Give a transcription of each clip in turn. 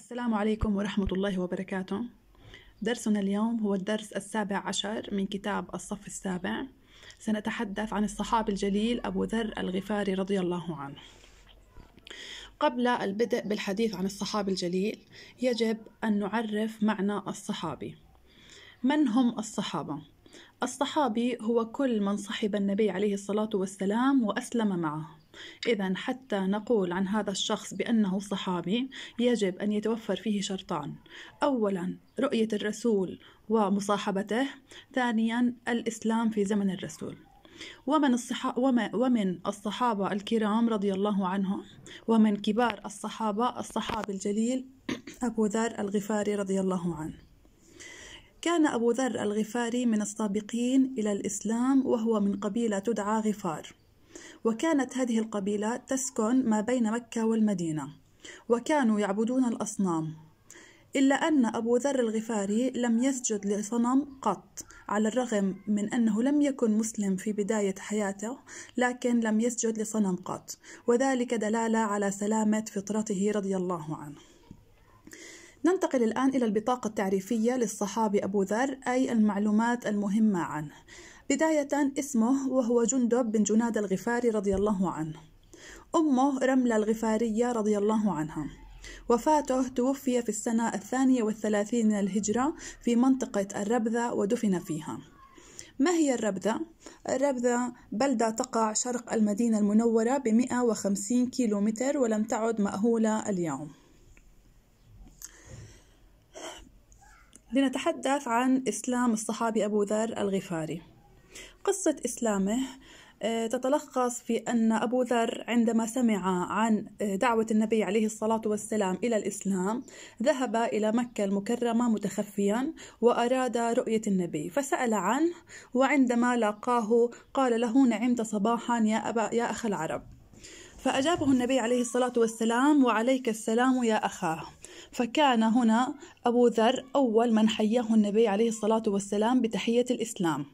السلام عليكم ورحمة الله وبركاته درسنا اليوم هو الدرس السابع عشر من كتاب الصف السابع سنتحدث عن الصحابي الجليل أبو ذر الغفاري رضي الله عنه قبل البدء بالحديث عن الصحابي الجليل يجب أن نعرف معنى الصحابي من هم الصحابة؟ الصحابي هو كل من صحب النبي عليه الصلاة والسلام وأسلم معه إذا حتى نقول عن هذا الشخص بأنه صحابي يجب أن يتوفر فيه شرطان أولا رؤية الرسول ومصاحبته ثانيا الإسلام في زمن الرسول ومن الصحا ومن الصحابة الكرام رضي الله عنهم ومن كبار الصحابة الصحابي الجليل أبو ذر الغفاري رضي الله عنه كان أبو ذر الغفاري من السابقين إلى الإسلام وهو من قبيلة تدعى غفار وكانت هذه القبيلة تسكن ما بين مكة والمدينة وكانوا يعبدون الأصنام إلا أن أبو ذر الغفاري لم يسجد لصنم قط على الرغم من أنه لم يكن مسلم في بداية حياته لكن لم يسجد لصنم قط وذلك دلالة على سلامة فطرته رضي الله عنه ننتقل الآن إلى البطاقة التعريفية للصحابي أبو ذر أي المعلومات المهمة عنه بداية اسمه وهو جندب بن جناد الغفاري رضي الله عنه أمه رملة الغفارية رضي الله عنها وفاته توفي في السنة الثانية والثلاثين من الهجرة في منطقة الربذة ودفن فيها ما هي الربذة؟ الربذة بلدة تقع شرق المدينة المنورة ب 150 كيلومتر ولم تعد مأهولة اليوم لنتحدث عن إسلام الصحابي أبو ذر الغفاري قصة إسلامه آه، تتلخص في أن أبو ذر عندما سمع عن آه، دعوة النبي عليه الصلاة والسلام إلى الإسلام ذهب إلى مكة المكرمة متخفيا وأراد رؤية النبي فسأل عنه وعندما لقاه قال له نعمت صباحا يا, أبا يا أخ العرب فأجابه النبي عليه الصلاة والسلام وعليك السلام يا أخاه فكان هنا أبو ذر أول من حياه النبي عليه الصلاة والسلام بتحية الإسلام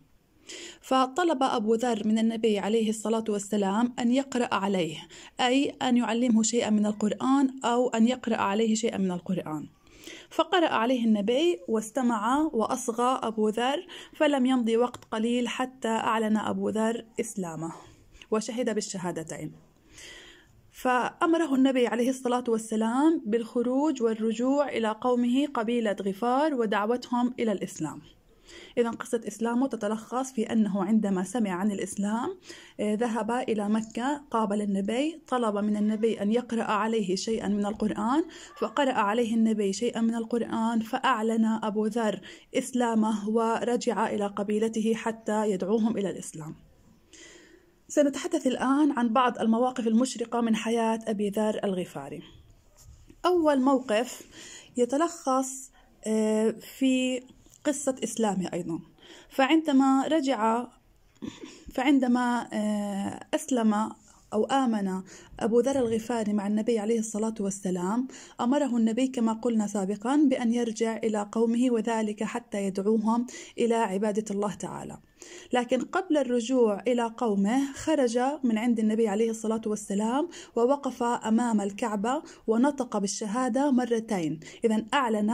فطلب أبو ذر من النبي عليه الصلاة والسلام أن يقرأ عليه أي أن يعلمه شيئا من القرآن أو أن يقرأ عليه شيئا من القرآن فقرأ عليه النبي واستمع وأصغى أبو ذر فلم يمضي وقت قليل حتى أعلن أبو ذر إسلامه وشهد بالشهادتين فأمره النبي عليه الصلاة والسلام بالخروج والرجوع إلى قومه قبيلة غفار ودعوتهم إلى الإسلام إذا قصة إسلامه تتلخص في أنه عندما سمع عن الإسلام آه، ذهب إلى مكة قابل النبي طلب من النبي أن يقرأ عليه شيئا من القرآن فقرأ عليه النبي شيئا من القرآن فأعلن أبو ذر إسلامه ورجع إلى قبيلته حتى يدعوهم إلى الإسلام سنتحدث الآن عن بعض المواقف المشرقة من حياة أبي ذر الغفاري أول موقف يتلخص آه، في قصة إسلامه أيضا فعندما رجع فعندما آه، أسلم أو آمن أبو ذر الغفاري مع النبي عليه الصلاة والسلام أمره النبي كما قلنا سابقا بأن يرجع إلى قومه وذلك حتى يدعوهم إلى عبادة الله تعالى لكن قبل الرجوع إلى قومه خرج من عند النبي عليه الصلاة والسلام ووقف أمام الكعبة ونطق بالشهادة مرتين إذا أعلن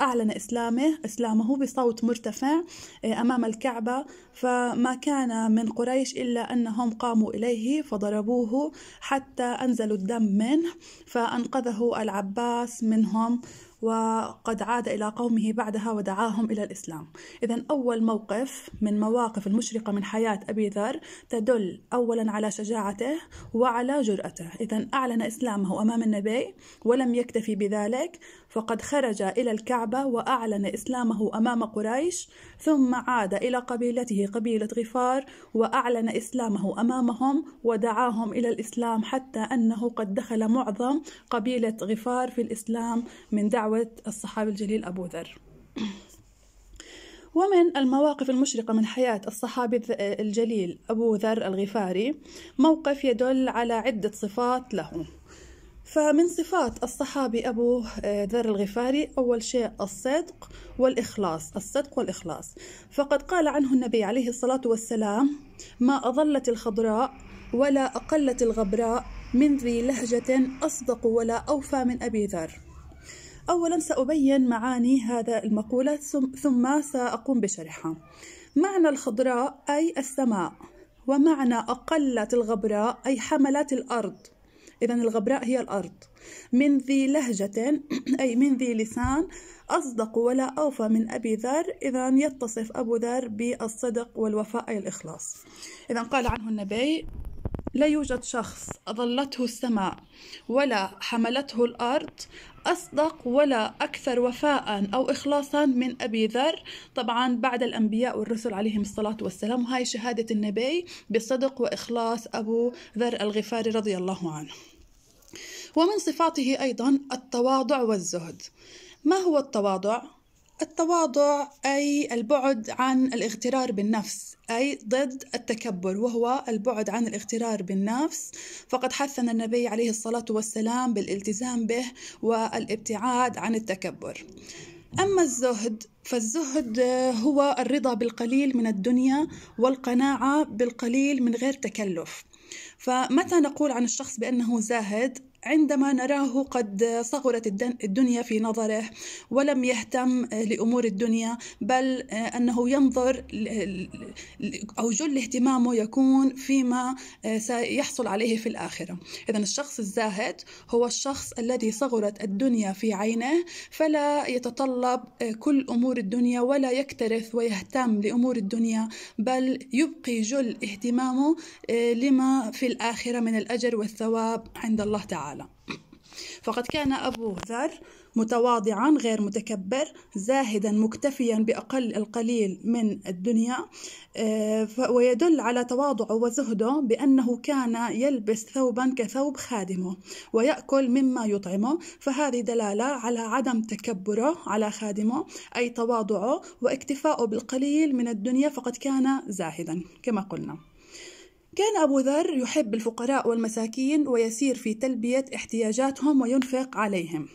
أعلن إسلامه إسلامه بصوت مرتفع آه، أمام الكعبة فما كان من قريش إلا أنهم قاموا إليه فضربوه حتى أنزلوا الدم منه فأنقذه العباس منهم وقد عاد إلى قومه بعدها ودعاهم إلى الإسلام إذا أول موقف من مواقف المشرقة من حياة أبي ذر تدل أولا على شجاعته وعلى جرأته إذا أعلن إسلامه أمام النبي ولم يكتفي بذلك فقد خرج إلى الكعبة وأعلن إسلامه أمام قريش ثم عاد إلى قبيلته قبيلة غفار وأعلن إسلامه أمامهم ودعاهم إلى الإسلام حتى أنه قد دخل معظم قبيلة غفار في الإسلام من دعوة دعوه الصحابي الجليل أبو ذر ومن المواقف المشرقة من حياة الصحابي الجليل أبو ذر الغفاري موقف يدل على عدة صفات له فمن صفات الصحابي أبو آه، ذر الغفاري أول شيء الصدق والإخلاص الصدق والإخلاص فقد قال عنه النبي عليه الصلاة والسلام ما أظلت الخضراء ولا أقلت الغبراء من ذي لهجة أصدق ولا أوفى من أبي ذر أولا سأبين معاني هذا المقولة ثم سأقوم بشرحها معنى الخضراء أي السماء ومعنى أقلت الغبراء أي حملت الأرض إذا الغبراء هي الأرض من ذي لهجة أي من ذي لسان أصدق ولا أوفى من أبي ذر إذا يتصف أبو ذر بالصدق والوفاء أي الإخلاص إذا قال عنه النبي لا يوجد شخص أظلته السماء ولا حملته الأرض أصدق ولا أكثر وفاء أو إخلاصا من أبي ذر طبعا بعد الأنبياء والرسل عليهم الصلاة والسلام وهي شهادة النبي بصدق وإخلاص أبو ذر الغفاري رضي الله عنه ومن صفاته أيضا التواضع والزهد ما هو التواضع؟ التواضع أي البعد عن الاغترار بالنفس أي ضد التكبر وهو البعد عن الاغترار بالنفس فقد حثنا النبي عليه الصلاة والسلام بالالتزام به والابتعاد عن التكبر أما الزهد فالزهد هو الرضا بالقليل من الدنيا والقناعة بالقليل من غير تكلف فمتى نقول عن الشخص بأنه زاهد عندما نراه قد صغرت الدنيا في نظره ولم يهتم آه، لامور الدنيا بل آه، انه ينظر او جل اهتمامه يكون فيما آه، سيحصل عليه في الاخره اذا الشخص الزاهد هو الشخص الذي صغرت الدنيا في عينه فلا يتطلب كل امور الدنيا ولا يكترث ويهتم لامور الدنيا بل يبقي جل اهتمامه لما في الاخره من الاجر والثواب عند الله تعالى فقد كان أبو ذر متواضعا غير متكبر زاهدا مكتفيا بأقل القليل من الدنيا آه، ويدل على تواضعه وزهده بأنه كان يلبس ثوبا كثوب خادمه ويأكل مما يطعمه فهذه دلالة على عدم تكبره على خادمه أي تواضعه واكتفاءه بالقليل من الدنيا فقد كان زاهدا كما قلنا كان أبو ذر يحب الفقراء والمساكين ويسير في تلبية احتياجاتهم وينفق عليهم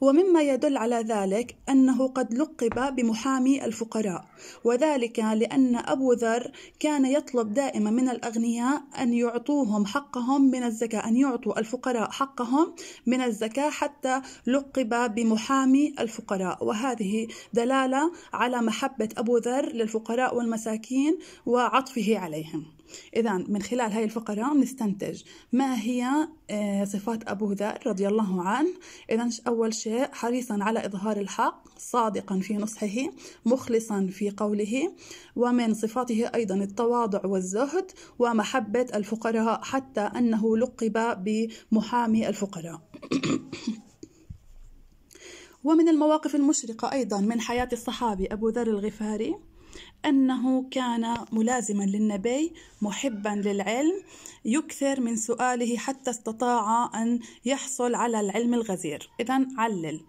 ومما يدل على ذلك أنه قد لقب بمحامي الفقراء وذلك لأن أبو ذر كان يطلب دائما من الأغنياء أن يعطوهم حقهم من الزكاة أن يعطوا الفقراء حقهم من الزكاة حتى لقب بمحامي الفقراء وهذه دلالة على محبة أبو ذر للفقراء والمساكين وعطفه عليهم إذا من خلال هذه الفقرة نستنتج ما هي آه، صفات أبو ذر رضي الله عنه إذا أول شيء حريصا على إظهار الحق صادقا في نصحه مخلصا في قوله ومن صفاته أيضا التواضع والزهد ومحبة الفقراء حتى أنه لقب بمحامي الفقراء ومن المواقف المشرقة أيضا من حياة الصحابي أبو ذر الغفاري أنه كان ملازما للنبي محبا للعلم يكثر من سؤاله حتى استطاع أن يحصل على العلم الغزير إذا علل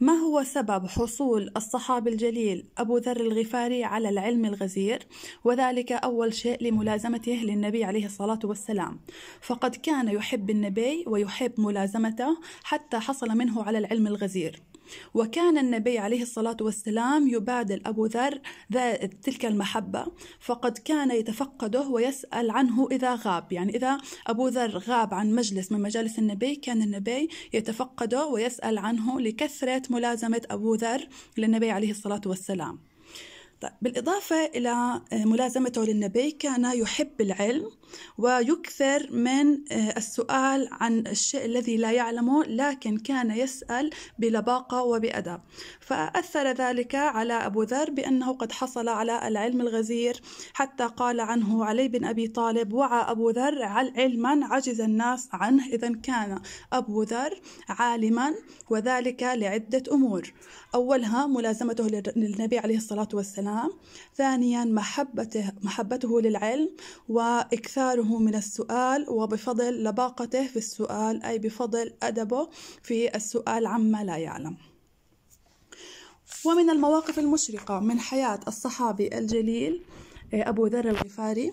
ما هو سبب حصول الصحابي الجليل أبو ذر الغفاري على العلم الغزير وذلك أول شيء لملازمته للنبي عليه الصلاة والسلام فقد كان يحب النبي ويحب ملازمته حتى حصل منه على العلم الغزير وكان النبي عليه الصلاة والسلام يبادل أبو ذر تلك المحبة فقد كان يتفقده ويسأل عنه إذا غاب يعني إذا أبو ذر غاب عن مجلس من مجالس النبي كان النبي يتفقده ويسأل عنه لكثرة ملازمة أبو ذر للنبي عليه الصلاة والسلام طيب بالإضافة إلى ملازمته للنبي كان يحب العلم ويكثر من آه، السؤال عن الشيء الذي لا يعلمه لكن كان يسأل بلباقة وبأدب فأثر ذلك على أبو ذر بأنه قد حصل على العلم الغزير حتى قال عنه علي بن أبي طالب وعى أبو ذر علما عجز الناس عنه إذا كان أبو ذر عالما وذلك لعدة أمور أولها ملازمته للنبي عليه الصلاة والسلام ثانيا محبته محبته للعلم وإكثر إكثاره من السؤال وبفضل لباقته في السؤال أي بفضل أدبه في السؤال عما لا يعلم ومن المواقف المشرقة من حياة الصحابي الجليل آه، أبو ذر الغفاري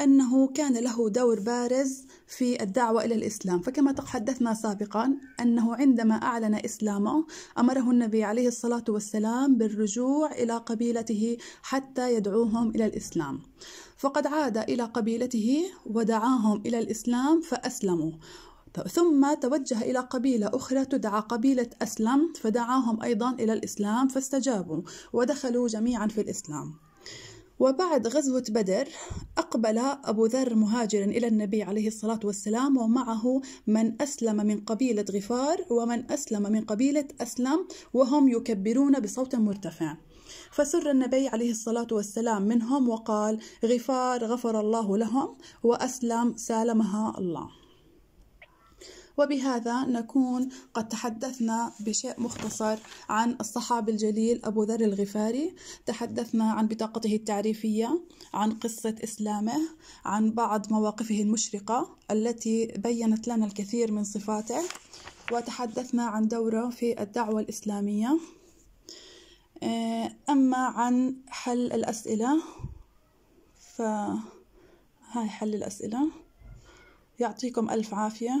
أنه كان له دور بارز في الدعوة إلى الإسلام فكما تحدثنا سابقا أنه عندما أعلن إسلامه أمره النبي عليه الصلاة والسلام بالرجوع إلى قبيلته حتى يدعوهم إلى الإسلام فقد عاد إلى قبيلته ودعاهم إلى الإسلام فأسلموا ثم توجه إلى قبيلة أخرى تدعى قبيلة أسلم فدعاهم أيضا إلى الإسلام فاستجابوا ودخلوا جميعا في الإسلام وبعد غزوة بدر أقبل أبو ذر مهاجرا إلى النبي عليه الصلاة والسلام ومعه من أسلم من قبيلة غفار ومن أسلم من قبيلة أسلم وهم يكبرون بصوت مرتفع فسر النبي عليه الصلاة والسلام منهم وقال غفار غفر الله لهم وأسلم سالمها الله وبهذا نكون قد تحدثنا بشيء مختصر عن الصحابي الجليل أبو ذر الغفاري تحدثنا عن بطاقته التعريفية عن قصة إسلامه عن بعض مواقفه المشرقة التي بيّنت لنا الكثير من صفاته وتحدثنا عن دوره في الدعوة الإسلامية آه، أما عن حل الأسئلة فهاي حل الأسئلة يعطيكم ألف عافية